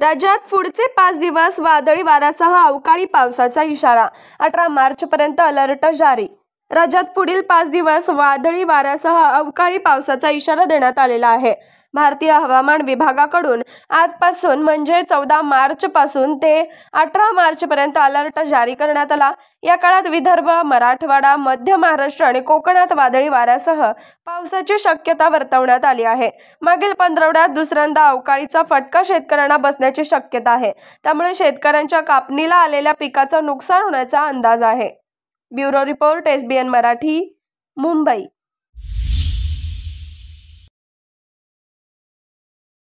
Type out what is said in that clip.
राज्यात पुढचे पाच दिवस वादळी वाऱ्यासह अवकाळी पावसाचा इशारा अठरा मार्चपर्यंत अलर्ट जारी राज्यात पुढील पाच दिवस वादळी वाऱ्यासह अवकाळी पावसाचा इशारा देण्यात आलेला आहे भारतीय हवामान विभागाकडून आजपासून म्हणजे चौदा मार्च पासून ते अठरा मार्च पर्यंत अलर्ट जारी करण्यात आला या काळात विदर्भ मराठवाडा मध्य महाराष्ट्र आणि कोकणात वादळी वाऱ्यासह पावसाची शक्यता वर्तवण्यात आली आहे मागील पंधरवड्यात दुसऱ्यांदा अवकाळीचा फटका शेतकऱ्यांना बसण्याची शक्यता आहे त्यामुळे शेतकऱ्यांच्या कापणीला आलेल्या पिकाचं नुकसान होण्याचा अंदाज आहे bureau report S B N Marathi Mumbai